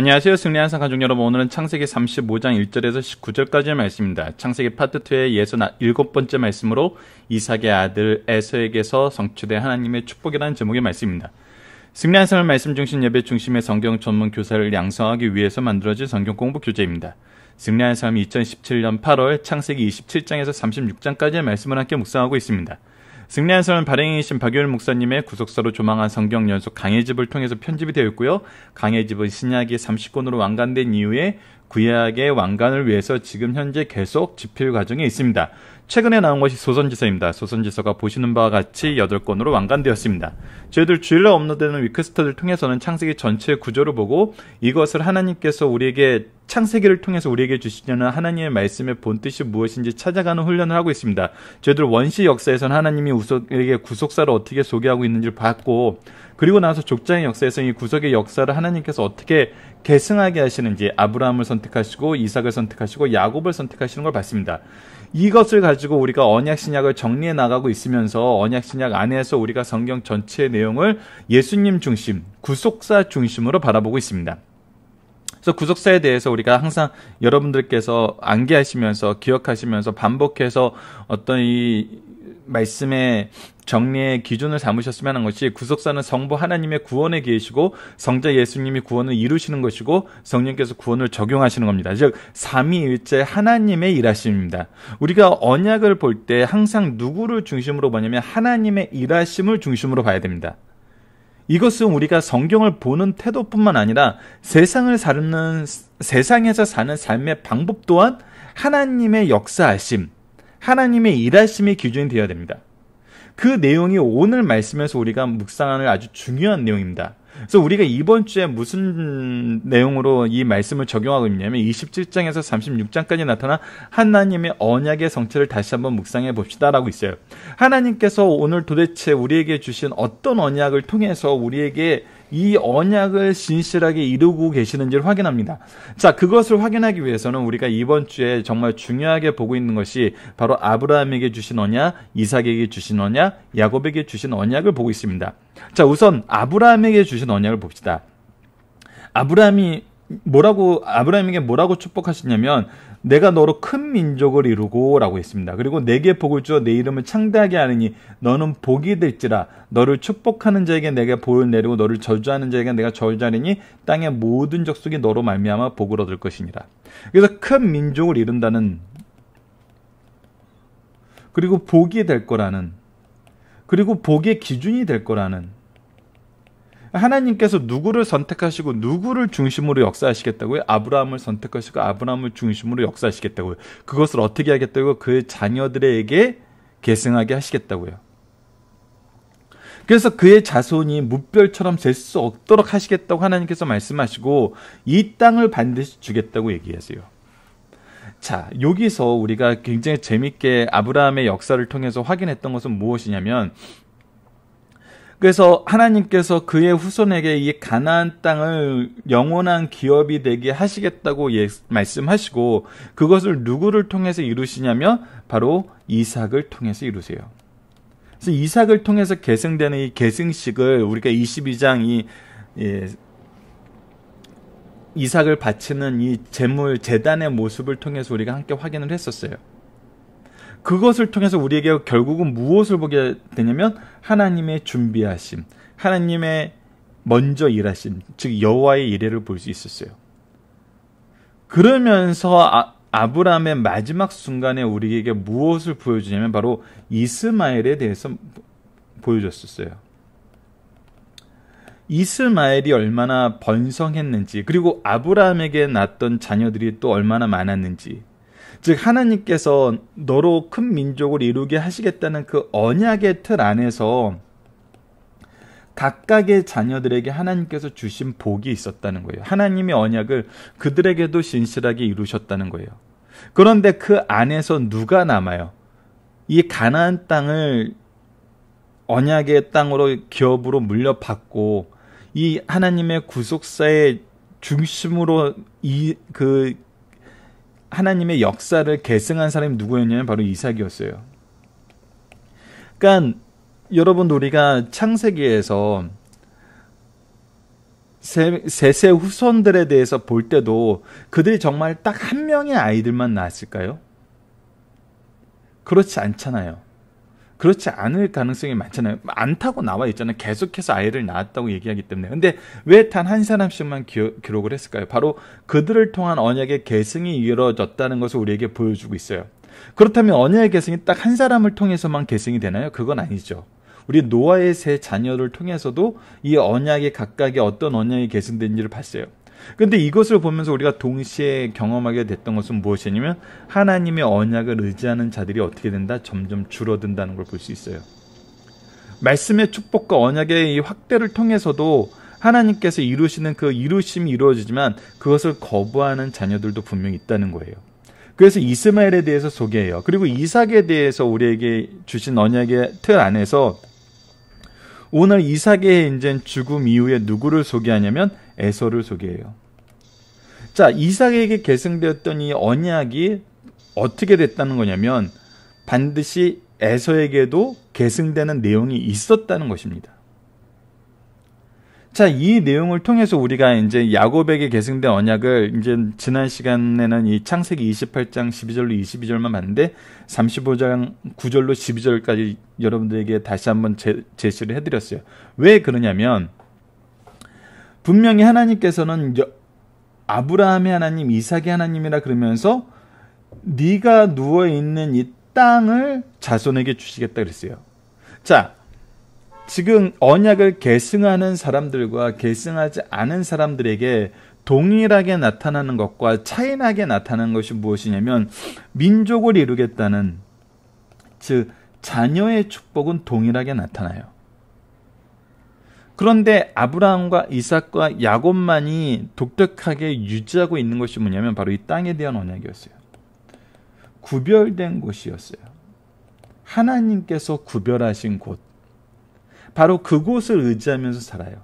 안녕하세요. 승리한 사가족 여러분. 오늘은 창세기 35장 1절에서 19절까지의 말씀입니다. 창세기 파트 2의 예선 일곱 번째 말씀으로 이삭의 아들 에서에게서 성취된 하나님의 축복이라는 제목의 말씀입니다. 승리한 삶을 말씀 중심 예배 중심의 성경 전문 교사를 양성하기 위해서 만들어진 성경 공부 교재입니다. 승리한 삶 2017년 8월 창세기 27장에서 36장까지의 말씀을 함께 묵상하고 있습니다. 승리한선 발행이신 박효일 목사님의 구속사로 조망한 성경 연속 강의집을 통해서 편집이 되어 있고요. 강의집은 신약이 30권으로 완간된 이후에 구약의 완간을 위해서 지금 현재 계속 집필 과정에 있습니다. 최근에 나온 것이 소선지서입니다. 소선지서가 보시는 바와 같이 8권으로 완간되었습니다. 저희들 주일날 업로드되는 위크스터를 통해서는 창세기 전체 의 구조를 보고 이것을 하나님께서 우리에게 창세기를 통해서 우리에게 주시려는 하나님의 말씀의 본뜻이 무엇인지 찾아가는 훈련을 하고 있습니다. 저희들 원시 역사에서는 하나님이 우리에게 구속사를 어떻게 소개하고 있는지를 봤고 그리고 나서 족장의 역사에서 이 구속의 역사를 하나님께서 어떻게 계승하게 하시는지 아브라함을 선택하시고 이삭을 선택하시고 야곱을 선택하시는 걸 봤습니다. 이것을 가지고 우리가 언약 신약을 정리해 나가고 있으면서 언약 신약 안에서 우리가 성경 전체의 내용을 예수님 중심, 구속사 중심으로 바라보고 있습니다. 그래서 구속사에 대해서 우리가 항상 여러분들께서 암기하시면서 기억하시면서 반복해서 어떤 이 말씀의 정리의 기준을 삼으셨으면 하는 것이 구속사는 성부 하나님의 구원에 계시고 성자 예수님이 구원을 이루시는 것이고 성령께서 구원을 적용하시는 겁니다. 즉 삼위일체 하나님의 일하심입니다. 우리가 언약을 볼 때 항상 누구를 중심으로 보냐면 하나님의 일하심을 중심으로 봐야 됩니다. 이것은 우리가 성경을 보는 태도뿐만 아니라 세상을 사는 세상에서 사는 삶의 방법 또한 하나님의 역사하심, 하나님의 일하심이 기준이 되어야 됩니다. 그 내용이 오늘 말씀에서 우리가 묵상하는 아주 중요한 내용입니다. 그래서 우리가 이번 주에 무슨 내용으로 이 말씀을 적용하고 있냐면 27장에서 36장까지 나타난 하나님의 언약의 성체를 다시 한번 묵상해 봅시다라고 있어요. 하나님께서 오늘 도대체 우리에게 주신 어떤 언약을 통해서 우리에게 이 언약을 진실하게 이루고 계시는지를 확인합니다. 자, 그것을 확인하기 위해서는 우리가 이번 주에 정말 중요하게 보고 있는 것이 바로 아브라함에게 주신 언약, 이삭에게 주신 언약, 야곱에게 주신 언약을 보고 있습니다. 자, 우선 아브라함에게 주신 언약을 봅시다. 아브라함이 뭐라고 아브라함에게 뭐라고 축복하셨냐면 내가 너로 큰 민족을 이루고라고 했습니다. 그리고 내게 복을 주어 내 이름을 창대하게 하느니 너는 복이 될지라 너를 축복하는 자에게 내가 복을 내리고 너를 저주하는 자에게 내가 저주하리니 땅의 모든 적속이 너로 말미암아 복을 얻을 것이니라. 그래서 큰 민족을 이룬다는 그리고 복이 될 거라는 그리고 복의 기준이 될 거라는 하나님께서 누구를 선택하시고 누구를 중심으로 역사하시겠다고요? 아브라함을 선택하시고 아브라함을 중심으로 역사하시겠다고요. 그것을 어떻게 하겠다고요? 그 자녀들에게 계승하게 하시겠다고요. 그래서 그의 자손이 무별처럼 셀수 없도록 하시겠다고 하나님께서 말씀하시고 이 땅을 반드시 주겠다고 얘기하세요. 자, 여기서 우리가 굉장히 재밌게 아브라함의 역사를 통해서 확인했던 것은 무엇이냐면 그래서 하나님께서 그의 후손에게 이 가나안 땅을 영원한 기업이 되게 하시겠다고 예, 말씀하시고 그것을 누구를 통해서 이루시냐면 바로 이삭을 통해서 이루세요. 그래서 이삭을 통해서 계승되는 이 계승식을 우리가 22장 이 예, 이삭을 바치는 이재물 재단의 모습을 통해서 우리가 함께 확인을 했었어요. 그것을 통해서 우리에게 결국은 무엇을 보게 되냐면 하나님의 준비하심, 하나님의 먼저 일하심, 즉 여호와의 이래를 볼 수 있었어요. 그러면서 아, 아브라함의 마지막 순간에 우리에게 무엇을 보여주냐면 바로 이스마엘에 대해서 보여줬었어요. 이스마엘이 얼마나 번성했는지 그리고 아브라함에게 낳았던 자녀들이 또 얼마나 많았는지 즉 하나님께서 너로 큰 민족을 이루게 하시겠다는 그 언약의 틀 안에서 각각의 자녀들에게 하나님께서 주신 복이 있었다는 거예요. 하나님의 언약을 그들에게도 진실하게 이루셨다는 거예요. 그런데 그 안에서 누가 남아요? 이 가나안 땅을 언약의 땅으로 기업으로 물려받고 이 하나님의 구속사의 중심으로 이그 하나님의 역사를 계승한 사람이 누구였냐면 바로 이삭이었어요. 그러니까 여러분 우리가 창세기에서 세, 세 후손들에 대해서 볼 때도 그들이 정말 딱 한 명의 아이들만 낳았을까요? 그렇지 않잖아요. 그렇지 않을 가능성이 많잖아요. 안타고 나와 있잖아요. 계속해서 아이를 낳았다고 얘기하기 때문에. 근데 왜 단 한 사람씩만 기, 기록을 했을까요? 바로 그들을 통한 언약의 계승이 이루어졌다는 것을 우리에게 보여주고 있어요. 그렇다면 언약의 계승이 딱 한 사람을 통해서만 계승이 되나요? 그건 아니죠. 우리 노아의 세 자녀를 통해서도 이 언약의 각각의 어떤 언약이 계승된지를 봤어요. 근데 이것을 보면서 우리가 동시에 경험하게 됐던 것은 무엇이냐면 하나님의 언약을 의지하는 자들이 어떻게 된다? 점점 줄어든다는 걸 볼 수 있어요. 말씀의 축복과 언약의 이 확대를 통해서도 하나님께서 이루시는 그 이루심이 이루어지지만 그것을 거부하는 자녀들도 분명히 있다는 거예요. 그래서 이스마엘에 대해서 소개해요. 그리고 이삭에 대해서 우리에게 주신 언약의 틀 안에서 오늘 이삭의 이제 죽음 이후에 누구를 소개하냐면 에서를 소개해요. 자, 이삭에게 계승되었던 이 언약이 어떻게 됐다는 거냐면 반드시 에서에게도 계승되는 내용이 있었다는 것입니다. 자, 이 내용을 통해서 우리가 이제 야곱에게 계승된 언약을 이제 지난 시간에는 이 창세기 28장 12절로 22절만 봤는데 35장 9절로 12절까지 여러분들에게 다시 한번 제, 제시를 해드렸어요. 왜 그러냐면 분명히 하나님께서는 아브라함의 하나님, 이삭의 하나님이라 그러면서 네가 누워 있는 이 땅을 자손에게 주시겠다 그랬어요. 자, 지금 언약을 계승하는 사람들과 계승하지 않은 사람들에게 동일하게 나타나는 것과 차이나게 나타나는 것이 무엇이냐면 민족을 이루겠다는 즉 자녀의 축복은 동일하게 나타나요. 그런데 아브라함과 이삭과 야곱만이 독특하게 유지하고 있는 것이 뭐냐면 바로 이 땅에 대한 언약이었어요. 구별된 곳이었어요. 하나님께서 구별하신 곳. 바로 그곳을 의지하면서 살아요.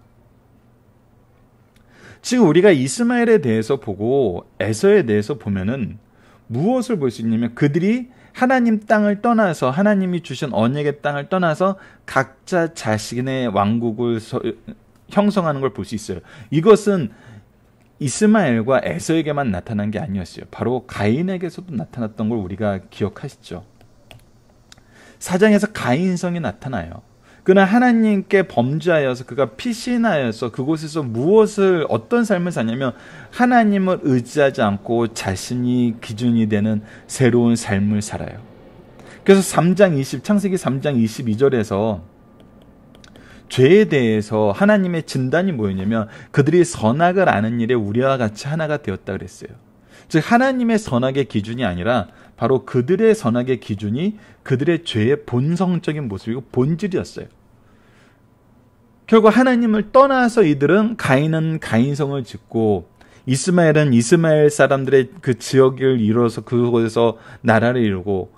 지금 우리가 이스마엘에 대해서 보고 에서에 대해서 보면은 무엇을 볼 수 있냐면 그들이 하나님 땅을 떠나서 하나님이 주신 언약의 땅을 떠나서 각자 자신의 왕국을 서, 형성하는 걸 볼 수 있어요. 이것은 이스마엘과 에서에게만 나타난 게 아니었어요. 바로 가인에게서도 나타났던 걸 우리가 기억하시죠. 사장에서 가인성이 나타나요. 그는 하나님께 범죄하여서 그가 피신하여서 그곳에서 무엇을 어떤 삶을 사냐면 하나님을 의지하지 않고 자신이 기준이 되는 새로운 삶을 살아요. 그래서 3장 20 창세기 3장 22절에서 죄에 대해서 하나님의 진단이 뭐였냐면 그들이 선악을 아는 일에 우리와 같이 하나가 되었다 그랬어요. 즉 하나님의 선악의 기준이 아니라 바로 그들의 선악의 기준이 그들의 죄의 본성적인 모습이고 본질이었어요. 결국 하나님을 떠나서 이들은 가인은 가인성을 짓고 이스마엘은 이스마엘 사람들의 그 지역을 이루어서 그곳에서 나라를 이루고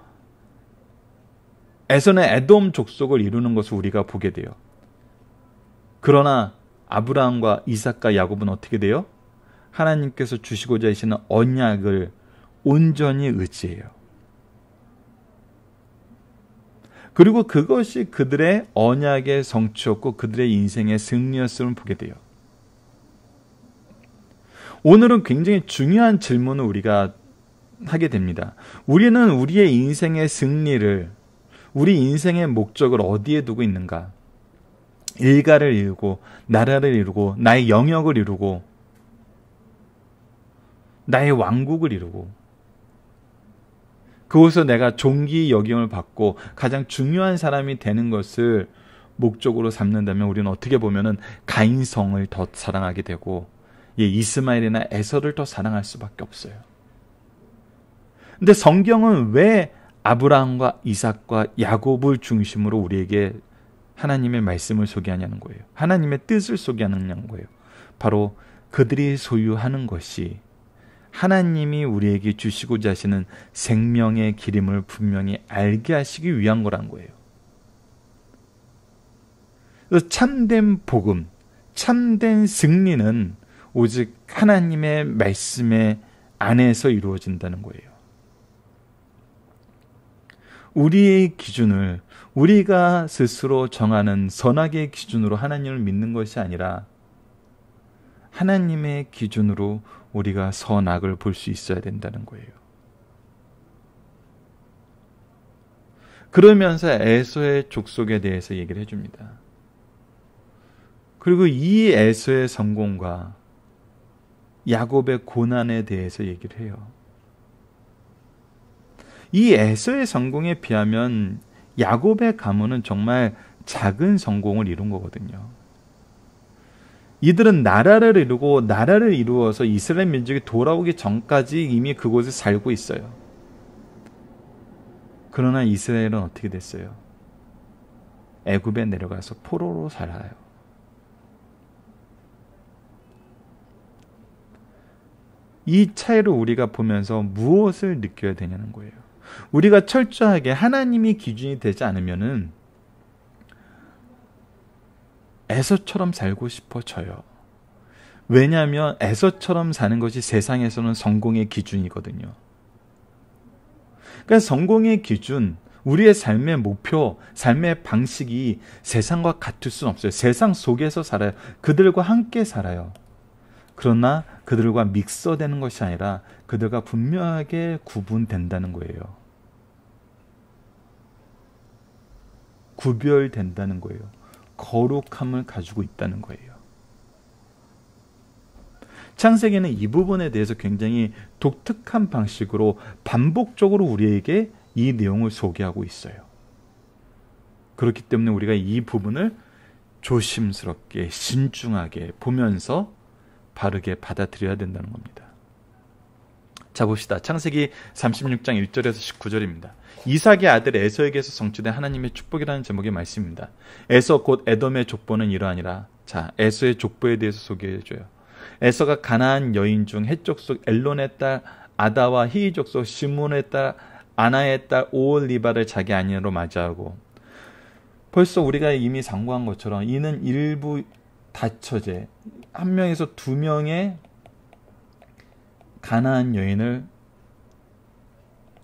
에서는 에돔 족속을 이루는 것을 우리가 보게 돼요. 그러나 아브라함과 이삭과 야곱은 어떻게 돼요? 하나님께서 주시고자 하시는 언약을 온전히 의지해요. 그리고 그것이 그들의 언약의 성취였고 그들의 인생의 승리였음을 보게 돼요. 오늘은 굉장히 중요한 질문을 우리가 하게 됩니다. 우리는 우리의 인생의 승리를, 우리 인생의 목적을 어디에 두고 있는가? 일가를 이루고, 나라를 이루고, 나의 영역을 이루고, 나의 왕국을 이루고, 그곳에서 내가 종기 여김을 받고 가장 중요한 사람이 되는 것을 목적으로 삼는다면 우리는 어떻게 보면은 가인성을 더 사랑하게 되고 예, 이스마엘이나 에서를 더 사랑할 수밖에 없어요. 근데 성경은 왜 아브라함과 이삭과 야곱을 중심으로 우리에게 하나님의 말씀을 소개하냐는 거예요. 하나님의 뜻을 소개하느냐는 거예요. 바로 그들이 소유하는 것이 하나님이 우리에게 주시고자 하시는 생명의 기름을 분명히 알게 하시기 위한 거란 거예요. 참된 복음, 참된 승리는 오직 하나님의 말씀에 안에서 이루어진다는 거예요. 우리의 기준을 우리가 스스로 정하는 선악의 기준으로 하나님을 믿는 것이 아니라 하나님의 기준으로 우리가 선악을 볼 수 있어야 된다는 거예요. 그러면서 에서의 족속에 대해서 얘기를 해줍니다. 그리고 이 에서의 성공과 야곱의 고난에 대해서 얘기를 해요. 이 에서의 성공에 비하면 야곱의 가문은 정말 작은 성공을 이룬 거거든요. 이들은 나라를 이루고 나라를 이루어서 이스라엘 민족이 돌아오기 전까지 이미 그곳에 살고 있어요. 그러나 이스라엘은 어떻게 됐어요? 애굽에 내려가서 포로로 살아요. 이 차이를 우리가 보면서 무엇을 느껴야 되냐는 거예요. 우리가 철저하게 하나님이 기준이 되지 않으면은 에서처럼 살고 싶어져요. 왜냐하면 에서처럼 사는 것이 세상에서는 성공의 기준이거든요. 그러니까 성공의 기준, 우리의 삶의 목표, 삶의 방식이 세상과 같을 수는 없어요. 세상 속에서 살아요. 그들과 함께 살아요. 그러나 그들과 믹서되는 것이 아니라 그들과 분명하게 구분된다는 거예요. 구별된다는 거예요. 거룩함을 가지고 있다는 거예요. 창세기는 이 부분에 대해서 굉장히 독특한 방식으로 반복적으로 우리에게 이 내용을 소개하고 있어요. 그렇기 때문에 우리가 이 부분을 조심스럽게, 신중하게 보면서 바르게 받아들여야 된다는 겁니다. 자, 봅시다. 창세기 36장 1절에서 19절입니다. 이삭의 아들 에서에게서 성취된 하나님의 축복이라는 제목의 말씀입니다. 에서 곧 에덤의 족보는 이러하니라. 자, 에서의 족보에 대해서 소개해 줘요. 에서가 가나안 여인 중 해족 속 엘론의 딸 아다와 희이족속시문의딸 아나의 딸 오올리바를 자기 아내로 맞이하고 벌써 우리가 이미 상고한 것처럼 이는 일부 다처제 한 명에서 두 명의 가나안 여인을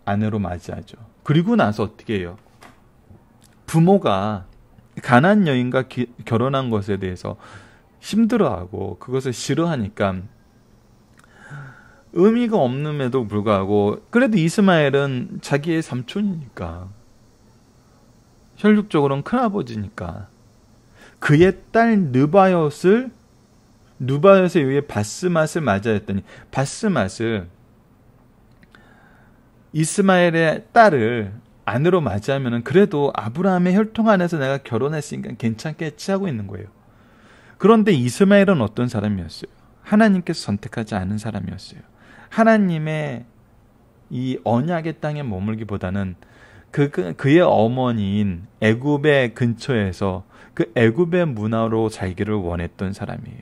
아내로 맞이하죠. 그리고 나서 어떻게 해요? 부모가 가난 여인과 기, 결혼한 것에 대해서 힘들어하고 그것을 싫어하니까 의미가 없음에도 불구하고 그래도 이스마엘은 자기의 삼촌이니까 혈육적으로는 큰아버지니까 그의 딸 느바엿을 누바엿에 의해 바스맛을 맞아 했더니 바스맛을 이스마엘의 딸을 안으로 맞이하면 그래도 아브라함의 혈통 안에서 내가 결혼했으니까 괜찮게지 하고 있는 거예요. 그런데 이스마엘은 어떤 사람이었어요? 하나님께서 선택하지 않은 사람이었어요. 하나님의 이 언약의 땅에 머물기보다는 그, 그 그의 어머니인 애굽의 근처에서 그 애굽의 문화로 자기를 원했던 사람이에요.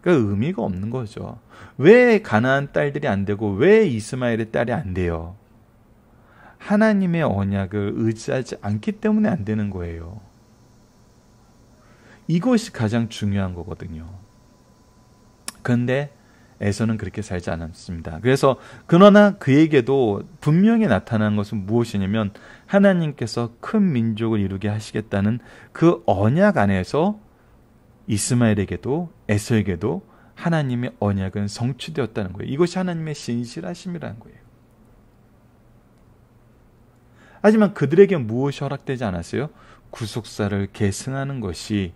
그러니까 의미가 없는 거죠. 왜 가나안 딸들이 안 되고 왜 이스마엘의 딸이 안 돼요? 하나님의 언약을 의지하지 않기 때문에 안 되는 거예요. 이것이 가장 중요한 거거든요. 그런데 에서는 그렇게 살지 않았습니다. 그래서 그러나 그에게도 분명히 나타난 것은 무엇이냐면 하나님께서 큰 민족을 이루게 하시겠다는 그 언약 안에서 이스마엘에게도 에서에게도 하나님의 언약은 성취되었다는 거예요. 이것이 하나님의 신실하심이라는 거예요. 하지만 그들에게 무엇이 허락되지 않았어요? 구속사를 계승하는 것이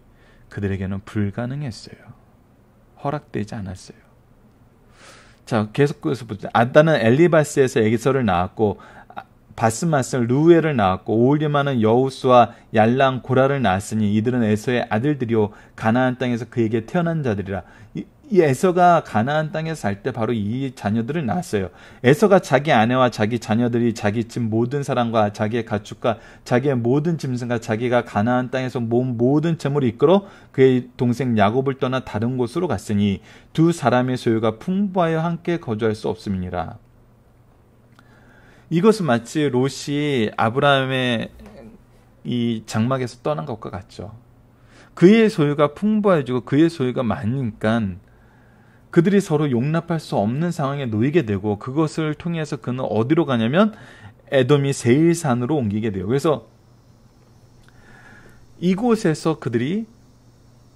그들에게는 불가능했어요. 허락되지 않았어요. 자, 계속해서 보죠. 아다는 엘리바스에서 에기서를 낳았고 아, 바스마스는 루에를 낳았고 오울리마는 여우스와 얄랑 고라를 낳았으니 이들은 에서의 아들들이요 가나안 땅에서 그에게 태어난 자들이라. 이 에서가 가나안 땅에 살 때 바로 이 자녀들을 낳았어요. 에서가 자기 아내와 자기 자녀들이 자기 집 모든 사람과 자기의 가축과 자기의 모든 짐승과 자기가 가나안 땅에서 모은 모든 재물을 이끌어 그의 동생 야곱을 떠나 다른 곳으로 갔으니 두 사람의 소유가 풍부하여 함께 거주할 수 없음이니라. 이것은 마치 롯이 아브라함의 이 장막에서 떠난 것과 같죠. 그의 소유가 풍부해지고 그의 소유가 많으니까 그들이 서로 용납할 수 없는 상황에 놓이게 되고 그것을 통해서 그는 어디로 가냐면 에돔이 세일산으로 옮기게 돼요. 그래서 이곳에서 그들이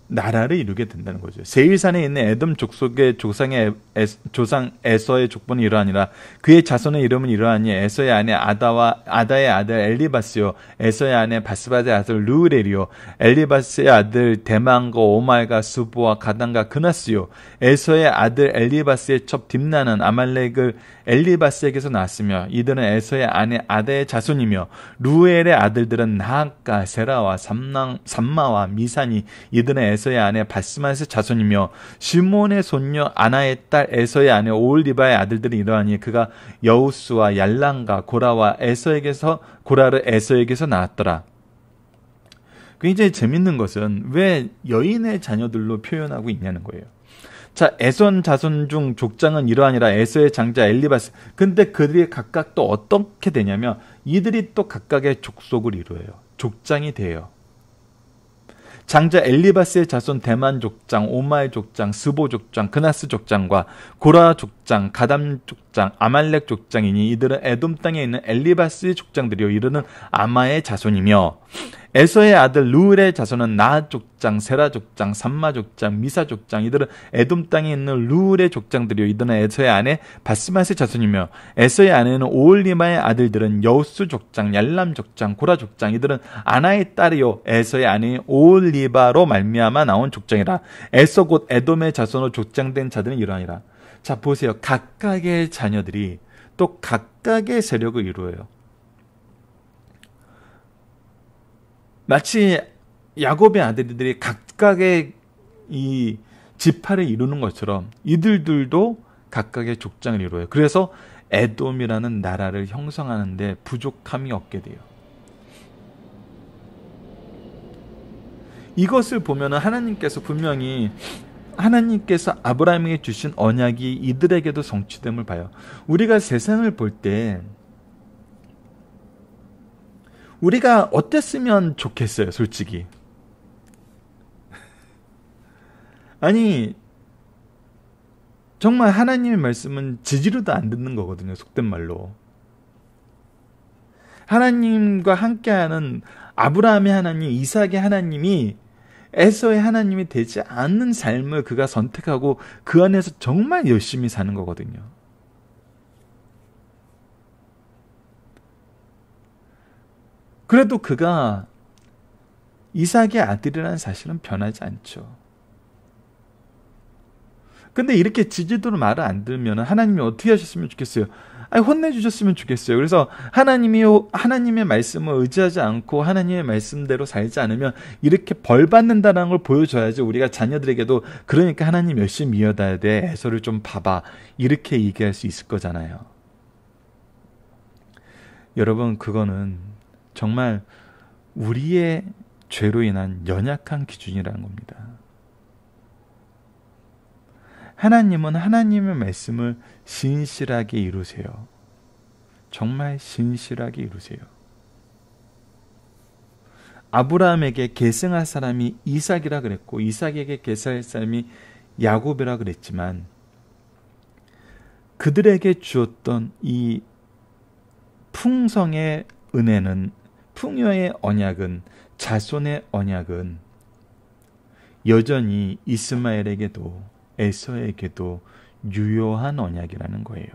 나라를 이루게 된다는 거죠. 세일산에 있는 에덤 족속의 조상의 에, 조상 에서의 족본이 이러하니라 그의 자손의 이름은 이러하니 에서의 아내 아다와 아다의 아들 엘리바스요 에서의 아내 바스바의 아들 루레리요 엘리바스의 아들 대망과 오말과 수보와 가단과 그나스요 에서의 아들 엘리바스의 첩 딥나는 아말렉을 엘리바스에게서 낳았으며 이들은 에서의 아내 아다의 자손이며 루엘의 아들들은 나학과 세라와 삼마와 미산이 이들은 에서의 아내 바스만의 자손이며 시몬의 손녀 아나의 딸 에서의 아내 오올리바의 아들들이 이러하니 그가 여우스와 얄랑과 고라와 에서에게서 고라를 에서에게서 낳았더라. 굉장히 재밌는 것은 왜 여인의 자녀들로 표현하고 있냐는 거예요. 자, 에손 자손 중 족장은 이러하니라 에서의 장자 엘리바스. 근데 그들이 각각 또 어떻게 되냐면 이들이 또 각각의 족속을 이루어요. 족장이 돼요. 장자 엘리바스의 자손 대만 족장, 오마이 족장, 스보 족장, 그나스 족장과 고라 족장, 가담 족장, 아말렉 족장이니 이들은 에돔 땅에 있는 엘리바스의 족장들이요 이르는 아마의 자손이며 에서의 아들 룰의 자손은 나 족장, 세라 족장, 삼마 족장, 미사 족장 이들은 에돔 땅에 있는 룰의 족장들이요 이들은 에서의 아내 바스마스의 자손이며 에서의 아내는 오올리마의 아들들은 여우수 족장, 얄람 족장, 고라 족장 이들은 아나의 딸이요 에서의 아내 인 오올리바로 말미암아 나온 족장이라 에서 곧 에돔의 자손으로 족장된 자들은 이러하니라 자 보세요 각각의 자녀들이 또 각각의 세력을 이루어요 마치 야곱의 아들들이 각각의 이 지파를 이루는 것처럼 이들들도 각각의 족장을 이루어요. 그래서 에돔이라는 나라를 형성하는데 부족함이 없게 돼요. 이것을 보면 하나님께서 분명히 하나님께서 아브라함에게 주신 언약이 이들에게도 성취됨을 봐요. 우리가 세상을 볼때 우리가 어땠으면 좋겠어요, 솔직히. 아니, 정말 하나님의 말씀은 지지로도 안 듣는 거거든요, 속된 말로. 하나님과 함께하는 아브라함의 하나님, 이삭의 하나님이 에서의 하나님이 되지 않는 삶을 그가 선택하고 그 안에서 정말 열심히 사는 거거든요. 그래도 그가 이삭의 아들이라는 사실은 변하지 않죠. 근데 이렇게 지지도로 말을 안 들으면 하나님이 어떻게 하셨으면 좋겠어요? 아니, 혼내주셨으면 좋겠어요. 그래서 하나님이, 하나님의 말씀을 의지하지 않고 하나님의 말씀대로 살지 않으면 이렇게 벌 받는다는 걸 보여줘야지 우리가 자녀들에게도 그러니까 하나님 열심히 이어다야 돼. 애서를 좀 봐봐. 이렇게 얘기할 수 있을 거잖아요. 여러분, 그거는 정말 우리의 죄로 인한 연약한 기준이라는 겁니다. 하나님은 하나님의 말씀을 진실하게 이루세요. 정말 진실하게 이루세요. 아브라함에게 계승할 사람이 이삭이라 그랬고 이삭에게 계승할 사람이 야곱이라 그랬지만 그들에게 주었던 이 풍성의 은혜는 풍요의 언약은 자손의 언약은 여전히 이스마엘에게도 에서에게도 유효한 언약이라는 거예요.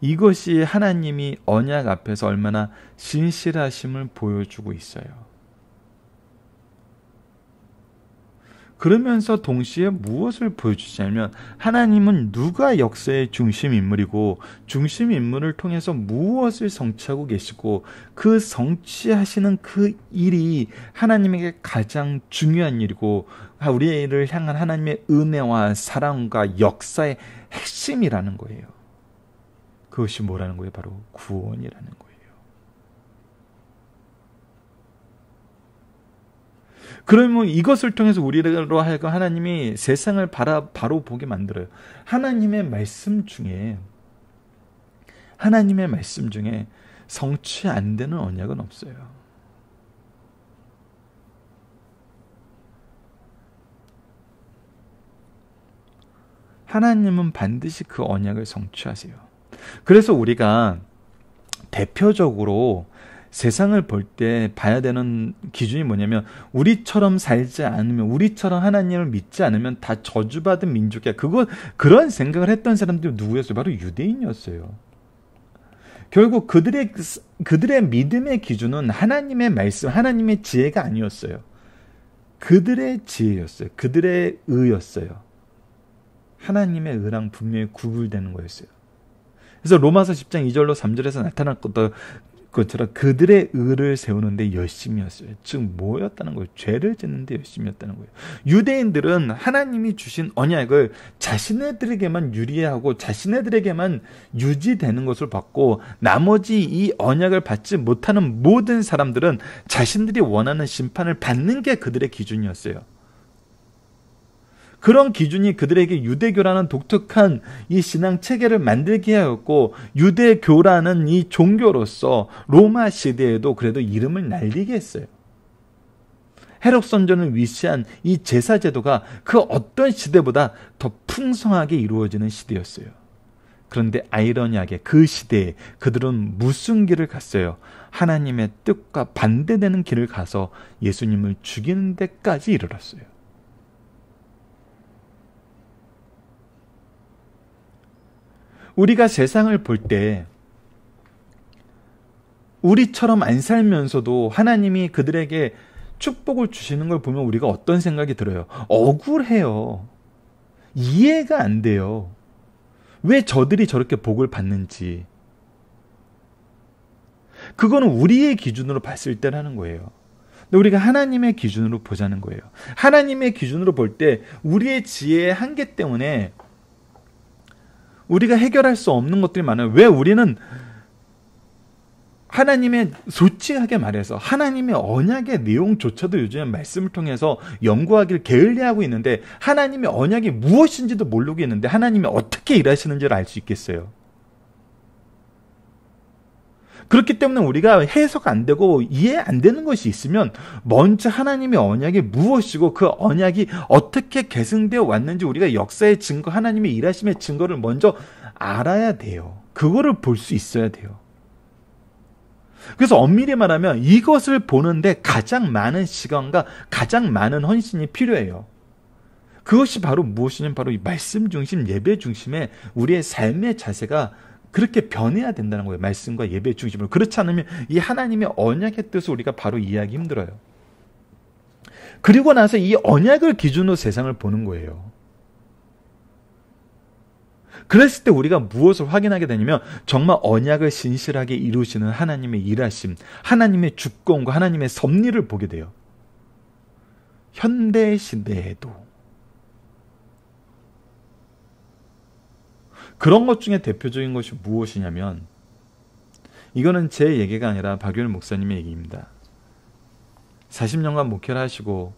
이것이 하나님이 언약 앞에서 얼마나 신실하심을 보여주고 있어요. 그러면서 동시에 무엇을 보여주시냐면 하나님은 누가 역사의 중심 인물이고 중심 인물을 통해서 무엇을 성취하고 계시고 그 성취하시는 그 일이 하나님에게 가장 중요한 일이고 아, 우리의 일을 향한 하나님의 은혜와 사랑과 역사의 핵심이라는 거예요. 그것이 뭐라는 거예요? 바로 구원이라는 거예요. 그러면 이것을 통해서 우리로 하여금 하나님이 세상을 바라, 바로 보게 만들어요. 하나님의 말씀 중에, 하나님의 말씀 중에 성취 안 되는 언약은 없어요. 하나님은 반드시 그 언약을 성취하세요. 그래서 우리가 대표적으로 세상을 볼 때 봐야 되는 기준이 뭐냐면 우리처럼 살지 않으면 우리처럼 하나님을 믿지 않으면 다 저주받은 민족이야. 그거 그런 생각을 했던 사람들이 누구였어요? 바로 유대인이었어요. 결국 그들의 그들의 믿음의 기준은 하나님의 말씀, 하나님의 지혜가 아니었어요. 그들의 지혜였어요. 그들의 의였어요. 하나님의 의랑 분명히 구분되는 거였어요. 그래서 로마서 10장 2절로 3절에서 나타난 것도 그것처럼 그들의 의를 세우는데 열심이었어요. 즉 뭐였다는 거예요? 죄를 짓는데 열심이었다는 거예요. 유대인들은 하나님이 주신 언약을 자신들에게만 유리하고 자신들에게만 유지되는 것을 받고 나머지 이 언약을 받지 못하는 모든 사람들은 자신들이 원하는 심판을 받는 게 그들의 기준이었어요. 그런 기준이 그들에게 유대교라는 독특한 이 신앙 체계를 만들게 하였고 유대교라는 이 종교로서 로마 시대에도 그래도 이름을 날리게 했어요. 해록 선전을 위시한 이 제사 제도가 그 어떤 시대보다 더 풍성하게 이루어지는 시대였어요. 그런데 아이러니하게 그 시대에 그들은 무슨 길을 갔어요? 하나님의 뜻과 반대되는 길을 가서 예수님을 죽이는 데까지 이르렀어요. 우리가 세상을 볼 때 우리처럼 안 살면서도 하나님이 그들에게 축복을 주시는 걸 보면 우리가 어떤 생각이 들어요? 억울해요. 이해가 안 돼요. 왜 저들이 저렇게 복을 받는지. 그거는 우리의 기준으로 봤을 때라는 거예요. 근데 우리가 하나님의 기준으로 보자는 거예요. 하나님의 기준으로 볼 때 우리의 지혜의 한계 때문에 우리가 해결할 수 없는 것들이 많아요. 왜 우리는 하나님의 솔직하게 말해서 하나님의 언약의 내용조차도 요즘 말씀을 통해서 연구하기를 게을리하고 있는데 하나님의 언약이 무엇인지도 모르고 있는데 하나님이 어떻게 일하시는지를 알 수 있겠어요. 그렇기 때문에 우리가 해석 안 되고 이해 안 되는 것이 있으면 먼저 하나님의 언약이 무엇이고 그 언약이 어떻게 계승되어 왔는지 우리가 역사의 증거, 하나님의 일하심의 증거를 먼저 알아야 돼요. 그거를 볼 수 있어야 돼요. 그래서 엄밀히 말하면 이것을 보는데 가장 많은 시간과 가장 많은 헌신이 필요해요. 그것이 바로 무엇이냐면 바로 이 말씀 중심, 예배 중심의 우리의 삶의 자세가 그렇게 변해야 된다는 거예요. 말씀과 예배 중심으로. 그렇지 않으면 이 하나님의 언약의 뜻을 우리가 바로 이해하기 힘들어요. 그리고 나서 이 언약을 기준으로 세상을 보는 거예요. 그랬을 때 우리가 무엇을 확인하게 되냐면 정말 언약을 신실하게 이루시는 하나님의 일하심, 하나님의 주권과 하나님의 섭리를 보게 돼요. 현대 시대에도 그런 것 중에 대표적인 것이 무엇이냐면 이거는 제 얘기가 아니라 박윤 목사님의 얘기입니다. 40년간 목회를 하시고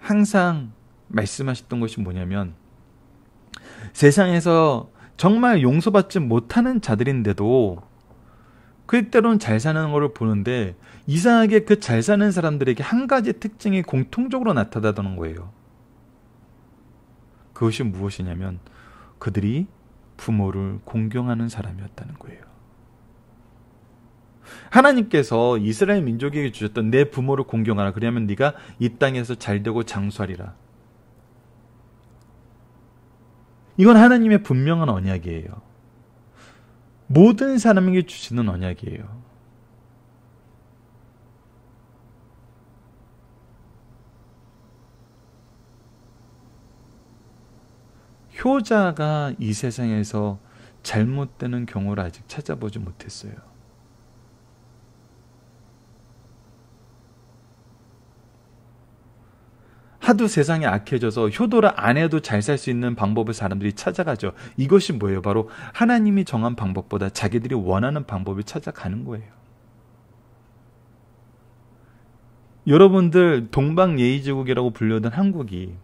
항상 말씀하셨던 것이 뭐냐면 세상에서 정말 용서받지 못하는 자들인데도 그 때로는 잘 사는 것을 보는데 이상하게 그 잘 사는 사람들에게 한 가지 특징이 공통적으로 나타나다는 거예요. 그것이 무엇이냐면 그들이 부모를 공경하는 사람이었다는 거예요. 하나님께서 이스라엘 민족에게 주셨던 내 부모를 공경하라. 그러면 네가 이 땅에서 잘되고 장수하리라. 이건 하나님의 분명한 언약이에요. 모든 사람에게 주시는 언약이에요. 효자가 이 세상에서 잘못되는 경우를 아직 찾아보지 못했어요. 하도 세상이 악해져서 효도를 안 해도 잘 살 수 있는 방법을 사람들이 찾아가죠. 이것이 뭐예요? 바로 하나님이 정한 방법보다 자기들이 원하는 방법을 찾아가는 거예요. 여러분들 동방예의지국이라고 불려던 한국이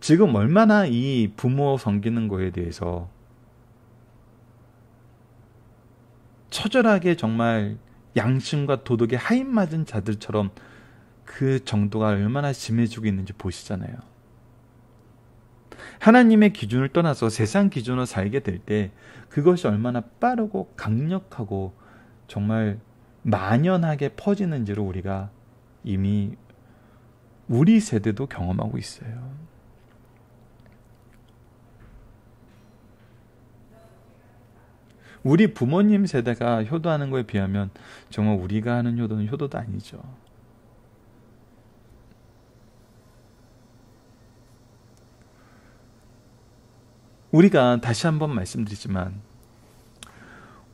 지금 얼마나 이 부모 섬기는 거에 대해서 처절하게 정말 양심과 도덕에 하인 맞은 자들처럼 그 정도가 얼마나 심해지고 있는지 보시잖아요. 하나님의 기준을 떠나서 세상 기준으로 살게 될 때 그것이 얼마나 빠르고 강력하고 정말 만연하게 퍼지는지를 우리가 이미 우리 세대도 경험하고 있어요. 우리 부모님 세대가 효도하는 거에 비하면 정말 우리가 하는 효도는 효도도 아니죠. 우리가 다시 한번 말씀드리지만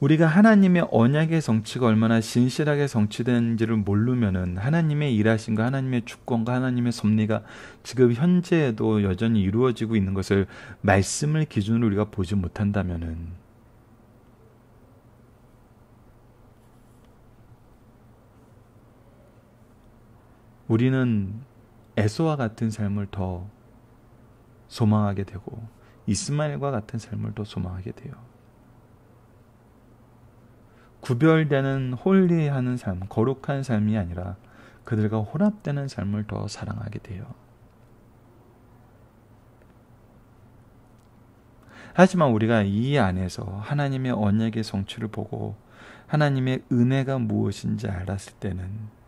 우리가 하나님의 언약의 성취가 얼마나 진실하게 성취되는지를 모르면은 하나님의 일하신가 하나님의 주권과 하나님의 섭리가 지금 현재에도 여전히 이루어지고 있는 것을 말씀을 기준으로 우리가 보지 못한다면은 우리는 에소와 같은 삶을 더 소망하게 되고 이스마엘과 같은 삶을 더 소망하게 돼요. 구별되는 홀리하는 삶, 거룩한 삶이 아니라 그들과 혼합되는 삶을 더 사랑하게 돼요. 하지만 우리가 이 안에서 하나님의 언약의 성취를 보고 하나님의 은혜가 무엇인지 알았을 때는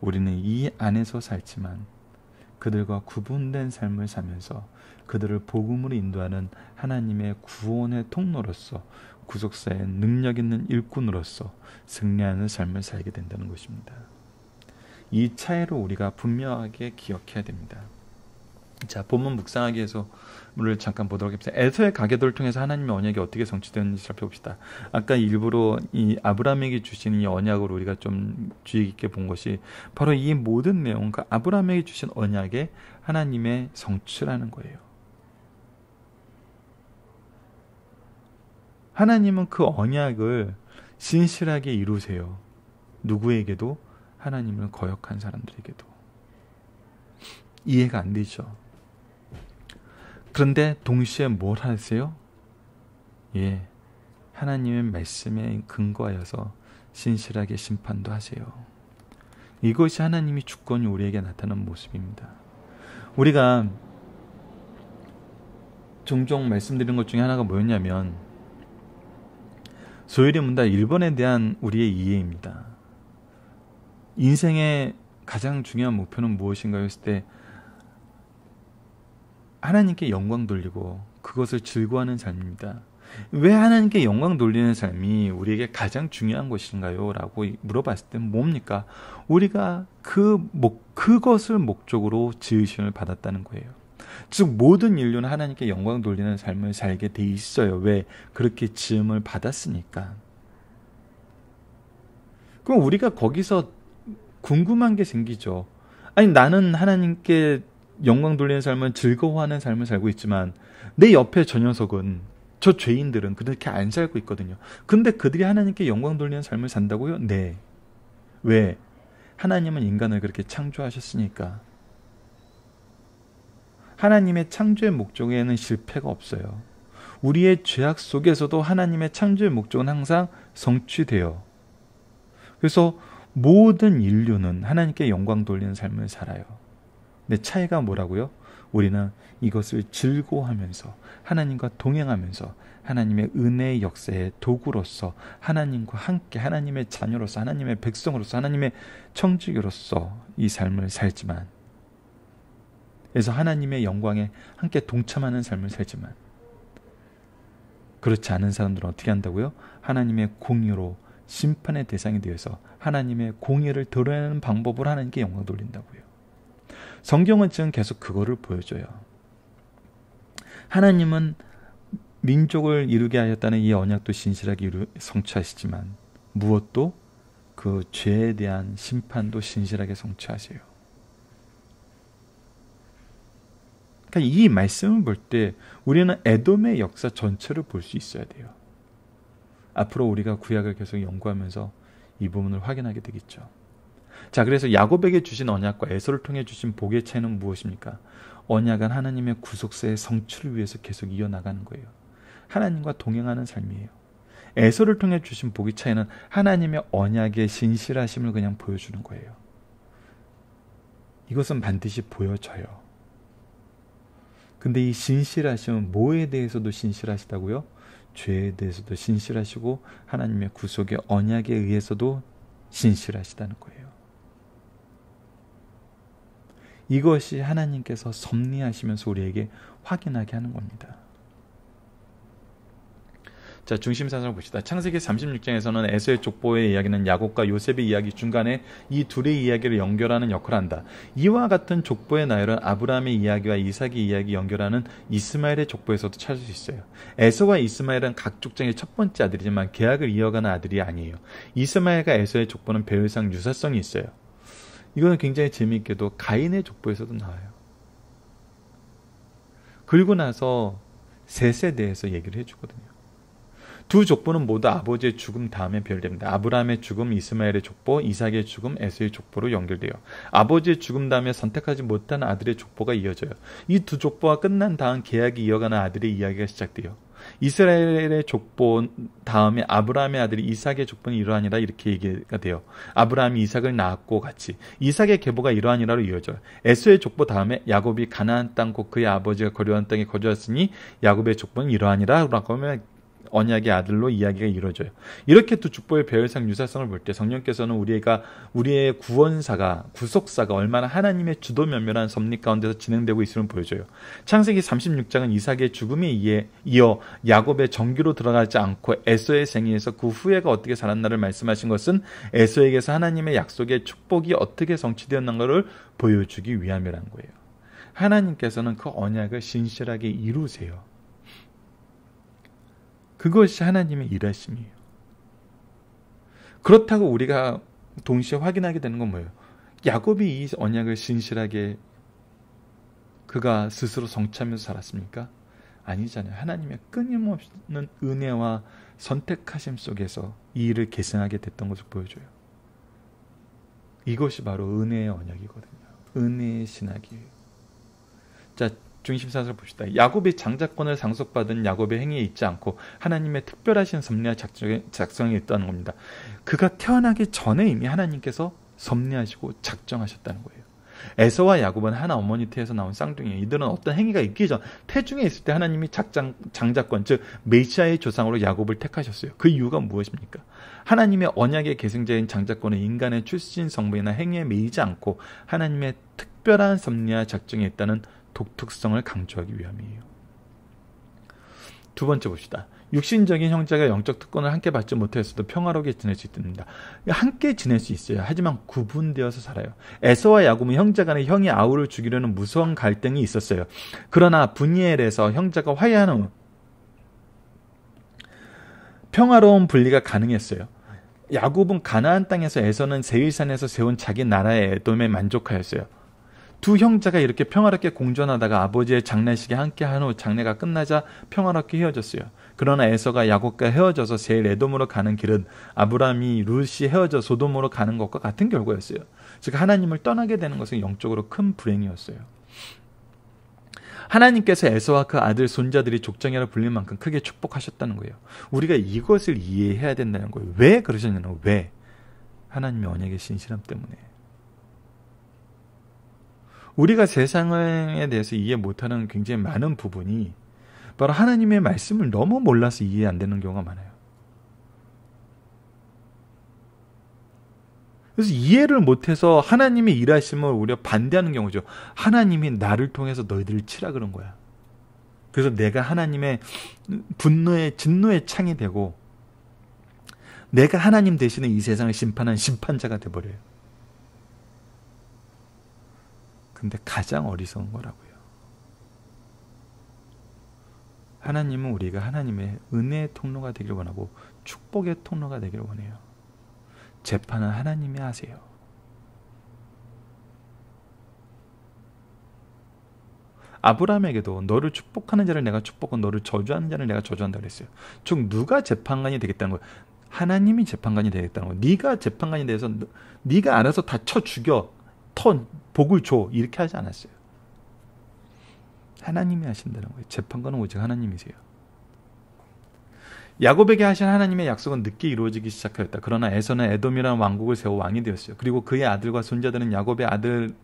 우리는 이 안에서 살지만 그들과 구분된 삶을 살면서 그들을 복음으로 인도하는 하나님의 구원의 통로로서 구속사의 능력 있는 일꾼으로서 승리하는 삶을 살게 된다는 것입니다. 이 차이로 우리가 분명하게 기억해야 됩니다. 자, 본문 묵상하기 에서 를 잠깐 보도록 합시다. 에서의 가계도를 통해서 하나님의 언약이 어떻게 성취되는지 살펴봅시다. 아까 일부러 이 아브라함에게 주신 이 언약을 우리가 좀 주의 깊게 본 것이 바로 이 모든 내용, 과 아브라함에게 주신 언약의 하나님의 성취라는 거예요. 하나님은 그 언약을 진실하게 이루세요. 누구에게도 하나님을 거역한 사람들에게도 이해가 안 되죠. 그런데 동시에 뭘 하세요? 예, 하나님의 말씀에 근거하여서 신실하게 심판도 하세요. 이것이 하나님이 주권이 우리에게 나타난 모습입니다. 우리가 종종 말씀드린 것 중에 하나가 뭐였냐면 소율이 문다 일본에 대한 우리의 이해입니다. 인생의 가장 중요한 목표는 무엇인가 했을 때 하나님께 영광 돌리고 그것을 즐거워하는 삶입니다. 왜 하나님께 영광 돌리는 삶이 우리에게 가장 중요한 것인가요? 라고 물어봤을 때 뭡니까? 우리가 그, 목, 그것을 목적으로 지으심을 받았다는 거예요. 즉, 모든 인류는 하나님께 영광 돌리는 삶을 살게 돼 있어요. 왜? 그렇게 지음을 받았으니까. 그럼 우리가 거기서 궁금한 게 생기죠. 아니, 나는 하나님께 영광 돌리는 삶은 즐거워하는 삶을 살고 있지만 내 옆에 저 녀석은 저 죄인들은 그렇게 안 살고 있거든요. 근데 그들이 하나님께 영광 돌리는 삶을 산다고요? 네. 왜? 하나님은 인간을 그렇게 창조하셨으니까. 하나님의 창조의 목적에는 실패가 없어요. 우리의 죄악 속에서도 하나님의 창조의 목적은 항상 성취되어 그래서 모든 인류는 하나님께 영광 돌리는 삶을 살아요. 근데 차이가 뭐라고요? 우리는 이것을 즐거워하면서 하나님과 동행하면서 하나님의 은혜의 역사의 도구로서 하나님과 함께 하나님의 자녀로서 하나님의 백성으로서 하나님의 청지기로서 이 삶을 살지만 그래서 하나님의 영광에 함께 동참하는 삶을 살지만 그렇지 않은 사람들은 어떻게 한다고요? 하나님의 공의로 심판의 대상이 되어서 하나님의 공의를 드러내는 방법을 하나님께 영광 돌린다고요. 성경은 지금 계속 그거를 보여줘요. 하나님은 민족을 이루게 하였다는 이 언약도 진실하게 이루, 성취하시지만 무엇도 그 죄에 대한 심판도 진실하게 성취하세요. 그러니까 이 말씀을 볼 때 우리는 에돔의 역사 전체를 볼 수 있어야 돼요. 앞으로 우리가 구약을 계속 연구하면서 이 부분을 확인하게 되겠죠. 자, 그래서 야곱에게 주신 언약과 에서를 통해 주신 복의 차이는 무엇입니까? 언약은 하나님의 구속사의 성취를 위해서 계속 이어나가는 거예요. 하나님과 동행하는 삶이에요. 에서를 통해 주신 복의 차이는 하나님의 언약의 진실하심을 그냥 보여주는 거예요. 이것은 반드시 보여져요. 근데 이 진실하심은 뭐에 대해서도 진실하시다고요? 죄에 대해서도 진실하시고 하나님의 구속의 언약에 의해서도 진실하시다는 거예요. 이것이 하나님께서 섭리하시면서 우리에게 확인하게 하는 겁니다. 자 중심 사상을 봅시다. 창세기 36장에서는 에서의 족보의 이야기는 야곱과 요셉의 이야기 중간에 이 둘의 이야기를 연결하는 역할을 한다. 이와 같은 족보의 나열은 아브라함의 이야기와 이삭의 이야기 연결하는 이스마엘의 족보에서도 찾을 수 있어요. 에서와 이스마엘은 각 족장의 첫 번째 아들이지만 계약을 이어가는 아들이 아니에요. 이스마엘과 에서의 족보는 배우상 유사성이 있어요. 이거는 굉장히 재미있게도 가인의 족보에서도 나와요. 그리고 나서 셋에 대해서 얘기를 해주거든요. 두 족보는 모두 아버지의 죽음 다음에 별됩니다. 아브라함의 죽음, 이스마엘의 족보, 이삭의 죽음, 에서의 족보로 연결돼요. 아버지의 죽음 다음에 선택하지 못한 아들의 족보가 이어져요. 이 두 족보가 끝난 다음 계약이 이어가는 아들의 이야기가 시작돼요. 이스라엘의 족본 다음에 아브라함의 아들이 이삭의 족본이 이러하니라 이렇게 얘기가 돼요. 아브라함이 이삭을 낳았고 같이 이삭의 계보가 이러하니라로 이어져요. 에스의 족보 다음에 야곱이 가나안 땅곧 그의 아버지가 거류한 땅에 거주했으니 야곱의 족본은 이러하니라라고 하면 언약의 아들로 이야기가 이루어져요. 이렇게 두 축복의 배열상 유사성을 볼 때 성령께서는 우리가 우리의 구원사가 구속사가 얼마나 하나님의 주도 면밀한 섭리 가운데서 진행되고 있음을 보여줘요. 창세기 36장은 이삭의 죽음에 이에 이어 야곱의 정규로 들어가지 않고 에서의 생애에서 그 후예가 어떻게 살았나를 말씀하신 것은 에서에게서 하나님의 약속의 축복이 어떻게 성취되었는가를 보여주기 위함이란 거예요. 하나님께서는 그 언약을 신실하게 이루세요. 그것이 하나님의 일하심이에요. 그렇다고 우리가 동시에 확인하게 되는 건 뭐예요? 야곱이 이 언약을 신실하게 그가 스스로 성취하면서 살았습니까? 아니잖아요. 하나님의 끊임없는 은혜와 선택하심 속에서 이 일을 계승하게 됐던 것을 보여줘요. 이것이 바로 은혜의 언약이거든요. 은혜의 신학이에요. 자, 중심사서 봅시다. 야곱이 장자권을 상속받은 야곱의 행위에 있지 않고 하나님의 특별하신 섭리와 작정에, 작성이 있다는 겁니다. 그가 태어나기 전에 이미 하나님께서 섭리하시고 작정하셨다는 거예요. 에서와 야곱은 하나 어머니 태에서 나온 쌍둥이에요. 이들은 어떤 행위가 있기 전 태중에 있을 때 하나님이 작장, 장자권 즉 메시아의 조상으로 야곱을 택하셨어요. 그 이유가 무엇입니까? 하나님의 언약의 계승자인 장자권은 인간의 출신 성분이나 행위에 매이지 않고 하나님의 특별한 섭리와 작정이 있다는 독특성을 강조하기 위함이에요. 두 번째 봅시다. 육신적인 형제가 영적 특권을 함께 받지 못했어도 평화롭게 지낼 수 있습니다. 함께 지낼 수 있어요. 하지만 구분되어서 살아요. 에서와 야곱은 형제 간의 형이 아우를 죽이려는 무서운 갈등이 있었어요. 그러나 분이엘에서 형제가 화해한 후 평화로운 분리가 가능했어요. 야곱은 가나안 땅에서 에서는 세일산에서 세운 자기 나라의 에돔에 만족하였어요. 두 형제가 이렇게 평화롭게 공존하다가 아버지의 장례식에 함께한 후 장례가 끝나자 평화롭게 헤어졌어요. 그러나 에서가 야곱과 헤어져서 제일 에돔으로 가는 길은 아브라함이 루시 헤어져 소돔으로 가는 것과 같은 결과였어요. 즉 하나님을 떠나게 되는 것은 영적으로 큰 불행이었어요. 하나님께서 에서와 그 아들 손자들이 족장이라 불릴 만큼 크게 축복하셨다는 거예요. 우리가 이것을 이해해야 된다는 거예요. 왜 그러셨냐는 거예요. 왜? 하나님의 언약의 신실함 때문에. 우리가 세상에 대해서 이해 못하는 굉장히 많은 부분이 바로 하나님의 말씀을 너무 몰라서 이해 안 되는 경우가 많아요. 그래서 이해를 못해서 하나님의 일하심을 오히려 반대하는 경우죠. 하나님이 나를 통해서 너희들을 치라 그런 거야. 그래서 내가 하나님의 분노의 진노의 창이 되고 내가 하나님 대신에 이 세상을 심판한 심판자가 돼버려요. 근데 가장 어리석은 거라고요. 하나님은 우리가 하나님의 은혜의 통로가 되기 원하고 축복의 통로가 되기 원해요. 재판은 하나님이 하세요. 아브라함에게도 너를 축복하는 자를 내가 축복하고 너를 저주하는 자를 내가 저주한다 그랬어요. 즉 누가 재판관이 되겠다는 거예요. 하나님이 재판관이 되겠다는 거예요. 네가 재판관이 돼서 네가 알아서 다 쳐 죽여. 턴, 복을 줘. 이렇게 하지 않았어요. 하나님이 하신다는 거예요. 재판관은 오직 하나님이세요. 야곱에게 하신 하나님의 약속은 늦게 이루어지기 시작하였다. 그러나 에서는 에돔이라는 왕국을 세워 왕이 되었어요. 그리고 그의 아들과 손자들은 야곱의 아들은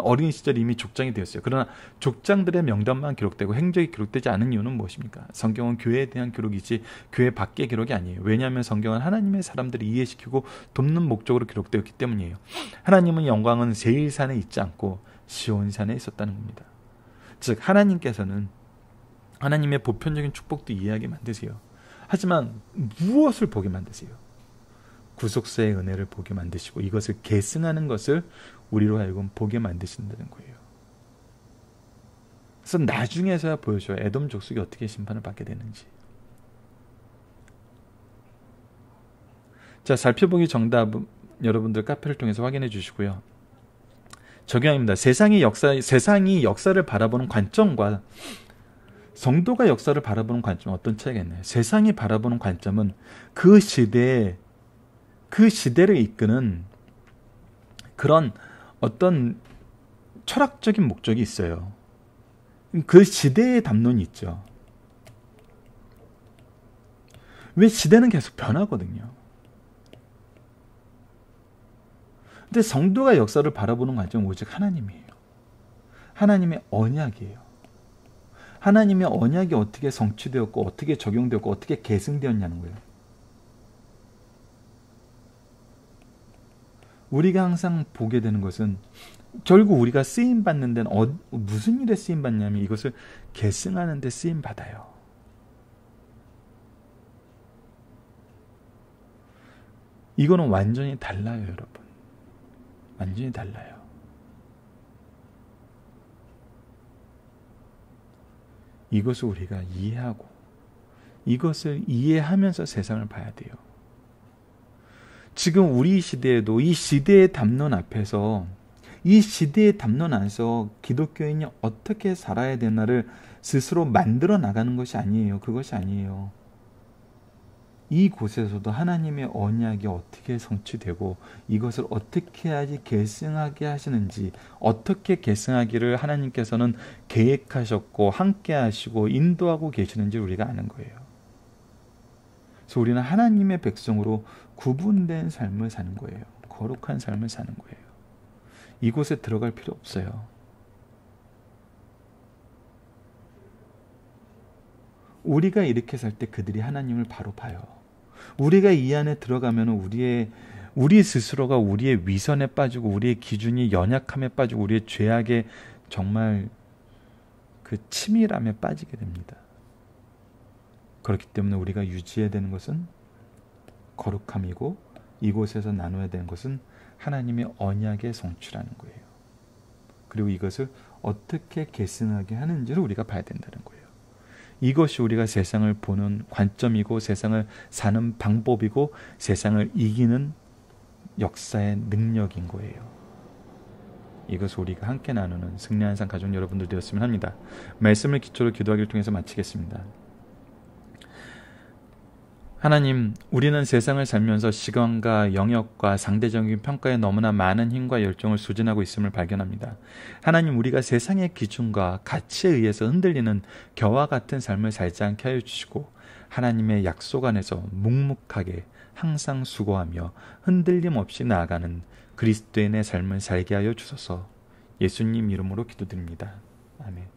어린 시절 이미 족장이 되었어요. 그러나 족장들의 명단만 기록되고 행적이 기록되지 않은 이유는 무엇입니까? 성경은 교회에 대한 기록이지 교회 밖의 기록이 아니에요. 왜냐하면 성경은 하나님의 사람들을 이해시키고 돕는 목적으로 기록되었기 때문이에요. 하나님은 영광은 세일산에 있지 않고 시온산에 있었다는 겁니다. 즉 하나님께서는 하나님의 보편적인 축복도 이해하게 만드세요. 하지만 무엇을 보게 만드세요? 구속사의 은혜를 보게 만드시고 이것을 계승하는 것을 우리로 하여금 보게 만드신다는 거예요. 그래서 나중에서야 보여줘요. 애돔 족속이 어떻게 심판을 받게 되는지. 자, 살펴보기 정답 여러분들 카페를 통해서 확인해 주시고요. 적용입니다. 세상이 역사 세상이 역사를 바라보는 관점과 성도가 역사를 바라보는 관점은 어떤 차이가 있나요? 세상이 바라보는 관점은 그 시대에 그 시대를 이끄는 그런 어떤 철학적인 목적이 있어요. 그 시대의 담론이 있죠. 왜 시대는 계속 변하거든요. 근데 성도가 역사를 바라보는 관점은 오직 하나님이에요. 하나님의 언약이에요. 하나님의 언약이 어떻게 성취되었고 어떻게 적용되었고 어떻게 계승되었냐는 거예요. 우리가 항상 보게 되는 것은 결국 우리가 쓰임 받는 데는 어, 무슨 일에 쓰임 받냐면 이것을 계승하는 데 쓰임 받아요. 이거는 완전히 달라요, 여러분. 완전히 달라요. 이것을 우리가 이해하고 이것을 이해하면서 세상을 봐야 돼요. 지금 우리 시대에도 이 시대의 담론 앞에서 이 시대의 담론 안에서 기독교인이 어떻게 살아야 되나를 스스로 만들어 나가는 것이 아니에요. 그것이 아니에요. 이곳에서도 하나님의 언약이 어떻게 성취되고 이것을 어떻게 해야지 계승하게 하시는지 어떻게 계승하기를 하나님께서는 계획하셨고 함께 하시고 인도하고 계시는지 우리가 아는 거예요. 그래서 우리는 하나님의 백성으로 구분된 삶을 사는 거예요. 거룩한 삶을 사는 거예요. 이곳에 들어갈 필요 없어요. 우리가 이렇게 살 때 그들이 하나님을 바로 봐요. 우리가 이 안에 들어가면 우리의 우리 스스로가 우리의 위선에 빠지고 우리의 기준이 연약함에 빠지고 우리의 죄악에 정말 그 치밀함에 빠지게 됩니다. 그렇기 때문에 우리가 유지해야 되는 것은 거룩함이고 이곳에서 나눠야 되는 것은 하나님의 언약의 성취라는 거예요. 그리고 이것을 어떻게 계승하게 하는지를 우리가 봐야 된다는 거예요. 이것이 우리가 세상을 보는 관점이고 세상을 사는 방법이고 세상을 이기는 역사의 능력인 거예요. 이것을 우리가 함께 나누는 승리한 상 가족 여러분들 되었으면 합니다. 말씀을 기초로 기도하기를 통해서 마치겠습니다. 하나님, 우리는 세상을 살면서 시간과 영역과 상대적인 평가에 너무나 많은 힘과 열정을 소진하고 있음을 발견합니다. 하나님, 우리가 세상의 기준과 가치에 의해서 흔들리는 겨와 같은 삶을 살지 않게 하여 주시고, 하나님의 약속 안에서 묵묵하게 항상 수고하며 흔들림 없이 나아가는 그리스도인의 삶을 살게 하여 주소서 예수님 이름으로 기도드립니다. 아멘.